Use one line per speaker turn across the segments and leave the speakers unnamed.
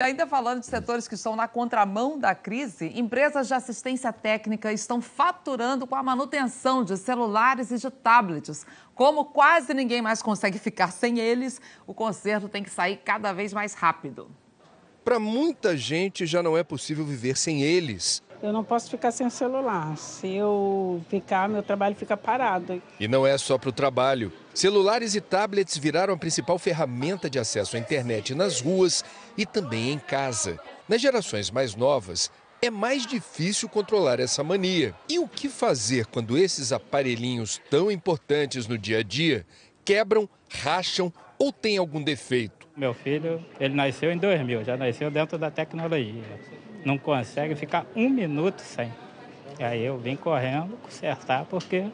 Ainda falando de setores que estão na contramão da crise, empresas de assistência técnica estão faturando com a manutenção de celulares e de tablets. Como quase ninguém mais consegue ficar sem eles, o conserto tem que sair cada vez mais rápido. Para muita gente já não é possível viver sem eles eu não posso ficar sem o celular. Se eu ficar, meu trabalho fica parado. E não é só para o trabalho. Celulares e tablets viraram a principal ferramenta de acesso à internet nas ruas e também em casa. Nas gerações mais novas, é mais difícil controlar essa mania. E o que fazer quando esses aparelhinhos tão importantes no dia a dia quebram, racham ou têm algum defeito? Meu filho, ele nasceu em 2000, já nasceu dentro da tecnologia não consegue ficar um minuto sem. E aí eu vim correndo consertar porque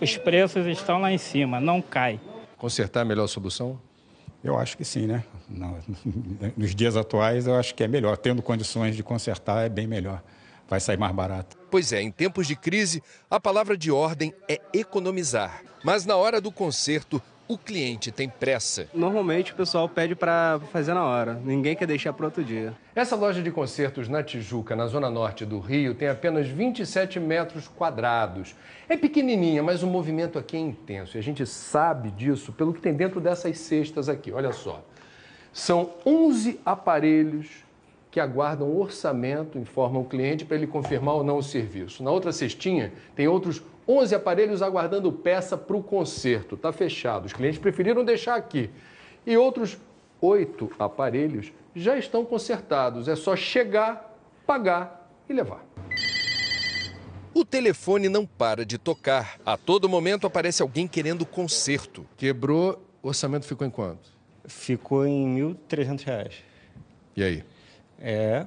os preços estão lá em cima, não cai. Consertar é a melhor solução? Eu acho que sim, né? nos dias atuais eu acho que é melhor. Tendo condições de consertar é bem melhor. Vai sair mais barato. Pois é, em tempos de crise, a palavra de ordem é economizar. Mas na hora do conserto, o cliente tem pressa. Normalmente o pessoal pede para fazer na hora, ninguém quer deixar para outro dia. Essa loja de concertos na Tijuca, na zona norte do Rio, tem apenas 27 metros quadrados. É pequenininha, mas o movimento aqui é intenso e a gente sabe disso pelo que tem dentro dessas cestas aqui. Olha só. São 11 aparelhos que aguardam o orçamento, informam o cliente para ele confirmar ou não o serviço. Na outra cestinha tem outros 11 aparelhos aguardando peça para o conserto. Está fechado. Os clientes preferiram deixar aqui. E outros oito aparelhos já estão consertados. É só chegar, pagar e levar. O telefone não para de tocar. A todo momento aparece alguém querendo conserto. Quebrou, o orçamento ficou em quanto? Ficou em R$ 1.300. E aí? É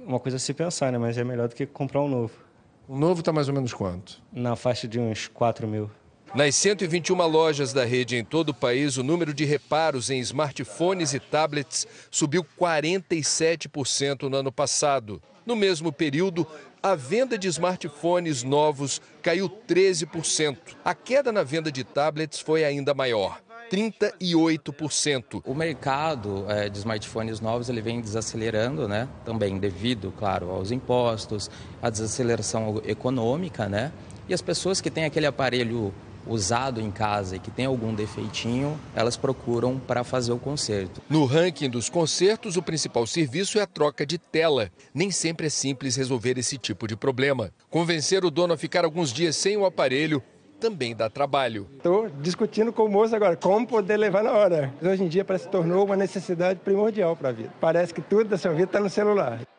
uma coisa a se pensar, né? Mas é melhor do que comprar um novo. O novo está mais ou menos quanto? Na faixa de uns 4 mil. Nas 121 lojas da rede em todo o país, o número de reparos em smartphones e tablets subiu 47% no ano passado. No mesmo período, a venda de smartphones novos caiu 13%. A queda na venda de tablets foi ainda maior. 38%. O mercado é, de smartphones novos ele vem desacelerando, né? Também devido, claro, aos impostos, à desaceleração econômica, né? E as pessoas que têm aquele aparelho usado em casa e que tem algum defeitinho, elas procuram para fazer o conserto. No ranking dos consertos, o principal serviço é a troca de tela. Nem sempre é simples resolver esse tipo de problema. Convencer o dono a ficar alguns dias sem o aparelho também dá trabalho. Estou discutindo com o moço agora como poder levar na hora. Hoje em dia parece que tornou uma necessidade primordial para a vida. Parece que tudo da sua vida está no celular.